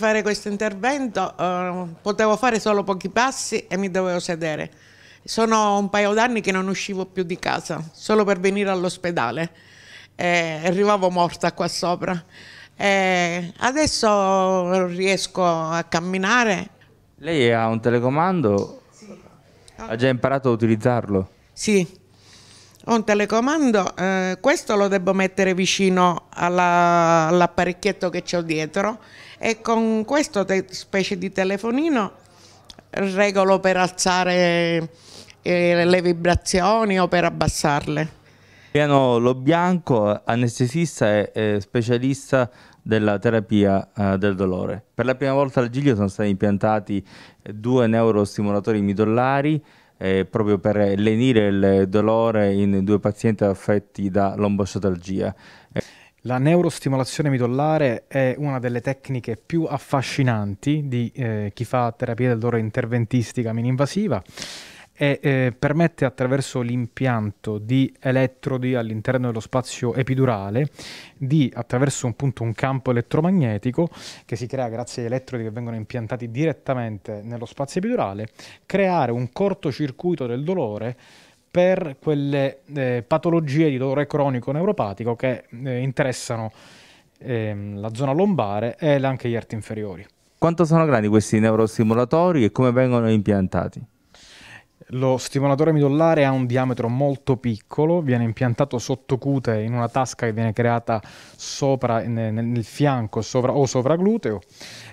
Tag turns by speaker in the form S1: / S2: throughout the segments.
S1: fare questo intervento eh, potevo fare solo pochi passi e mi dovevo sedere. Sono un paio d'anni che non uscivo più di casa, solo per venire all'ospedale. Eh, arrivavo morta qua sopra. Eh, adesso riesco a camminare.
S2: Lei ha un telecomando? Sì. Ha già imparato a utilizzarlo?
S1: Sì, ho un telecomando, eh, questo lo devo mettere vicino all'apparecchietto che ho dietro e con questo specie di telefonino regolo per alzare eh, le vibrazioni o per abbassarle.
S2: Piano Lo Bianco, anestesista e, e specialista della terapia eh, del dolore. Per la prima volta al Giglio sono stati impiantati eh, due neurostimolatori midollari eh, proprio per lenire il dolore in due pazienti affetti da lombosotalgia. La neurostimolazione midollare è una delle tecniche più
S3: affascinanti di eh, chi fa terapia del dolore interventistica mini invasiva e eh, permette attraverso l'impianto di elettrodi all'interno dello spazio epidurale di, attraverso un, punto, un campo elettromagnetico che si crea grazie agli elettrodi che vengono impiantati direttamente nello spazio epidurale, creare un cortocircuito del dolore per quelle eh, patologie di dolore cronico neuropatico che eh, interessano ehm, la zona lombare e anche gli arti inferiori.
S2: Quanto sono grandi questi neurostimolatori e come vengono impiantati?
S3: Lo stimolatore midollare ha un diametro molto piccolo, viene impiantato sotto cute in una tasca che viene creata sopra, nel, nel fianco sopra, o sovragluteo.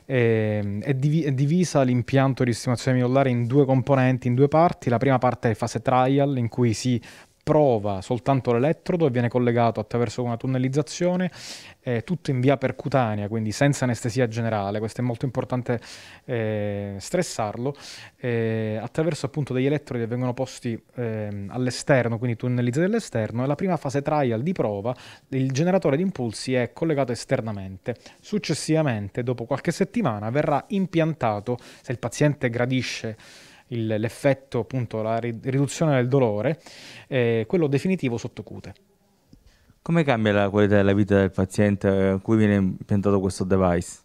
S3: E, ehm, è, div è, divisa l'impianto di stimolazione midollare in due componenti, in due parti. La prima parte è fase trial, in cui si prova soltanto l'elettrodo e viene collegato attraverso una tunnelizzazione, eh, tutto in via percutanea, quindi senza anestesia generale, questo è molto importante eh, stressarlo, eh, attraverso appunto degli elettrodi che vengono posti ehm, all'esterno, quindi tunnelizzati all'esterno, e la prima fase trial di prova il generatore di impulsi è collegato esternamente. Successivamente, dopo qualche settimana, verrà impiantato, se il paziente gradisce, il, l'effetto, appunto, la riduzione del dolore, eh, quello definitivo sotto cute.
S2: Come cambia la qualità della vita del paziente a eh, cui viene impiantato questo device?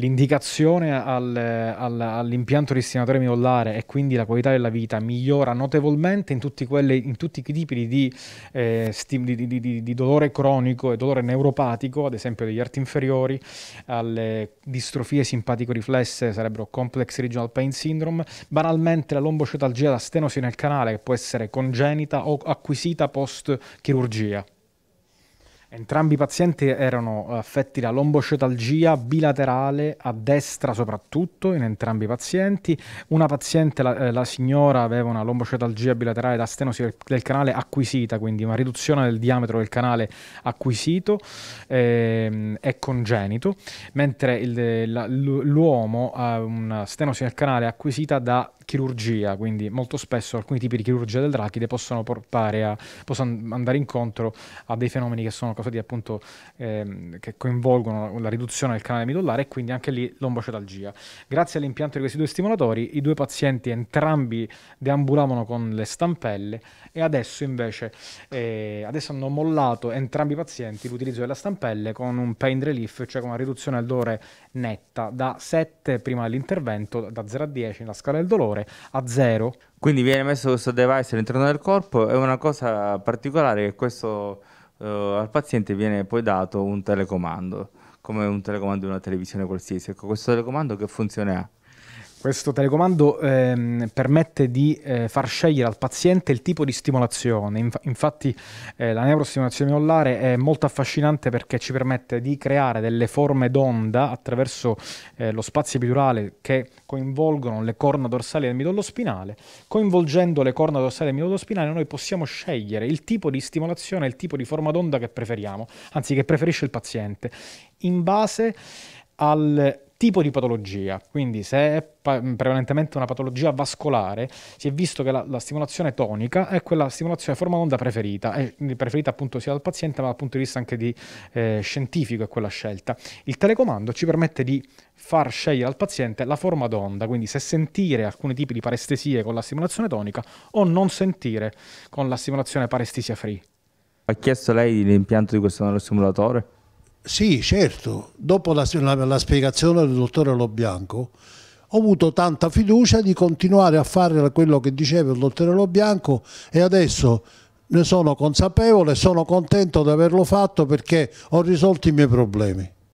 S3: l'indicazione al, al, all'impianto ristinatore miollare e quindi la qualità della vita migliora notevolmente in tutti, quelle, in tutti i tipi di, eh, sti, di, di, di, dolore cronico e dolore neuropatico, ad esempio degli arti inferiori, alle distrofie simpatico-riflesse, sarebbero complex regional pain syndrome, banalmente la lombocetalgia, la stenosi nel canale che può essere congenita o acquisita post chirurgia. Entrambi i pazienti erano affetti da lombocetalgia bilaterale a destra soprattutto, in entrambi i pazienti. Una paziente, la, eh, la signora, aveva una lombocetalgia bilaterale da stenosi del canale acquisita, quindi una riduzione del diametro del canale acquisito ehm, congenito, mentre l'uomo ha una stenosi del canale acquisita da chirurgia, quindi molto spesso alcuni tipi di chirurgia del drachide possono, a, possono andare incontro a dei fenomeni che sono qualcosa di appunto ehm, che coinvolgono la riduzione del canale midollare e quindi anche lì l'ombocetalgia. Grazie all'impianto di questi due stimolatori i due pazienti entrambi deambulavano con le stampelle e adesso invece eh, adesso hanno mollato entrambi i pazienti l'utilizzo della stampelle con un pain relief, cioè con una riduzione del dolore netta da 7 prima dell'intervento, da 0 a 10 nella scala del dolore a 0.
S2: Quindi viene messo questo device all'interno del corpo, è una cosa particolare che questo eh, al paziente viene poi dato un telecomando, come un telecomando di una televisione qualsiasi. Ecco, questo telecomando che funzione ha?
S3: Questo telecomando ehm, permette di eh, far scegliere al paziente il tipo di stimolazione. Inf infatti eh, la neurostimolazione ollare è molto affascinante perché ci permette di creare delle forme d'onda attraverso eh, lo spazio epidurale che coinvolgono le corna dorsali del midollo spinale. Coinvolgendo le corna dorsali del midollo spinale noi possiamo scegliere il tipo di stimolazione, il tipo di forma d'onda che preferiamo, anzi che preferisce il paziente, in base al tipo di patologia, quindi se è pa- prevalentemente una patologia vascolare, si è visto che la, la stimolazione tonica è quella stimolazione forma onda preferita, è preferita appunto sia dal paziente ma dal punto di vista anche di, eh, scientifico è quella scelta. Il telecomando ci permette di far scegliere al paziente la forma d'onda, quindi se sentire alcuni tipi di parestesie con la stimolazione tonica o non sentire con la stimolazione parestesia free.
S2: Ha chiesto lei l'impianto di questo neurostimulatore? Sì, certo. Dopo la, la, la spiegazione del dottore Lobianco ho avuto tanta fiducia di continuare a fare quello che diceva il dottore Lobianco e adesso ne sono consapevole e sono contento di averlo fatto perché ho risolto i miei problemi.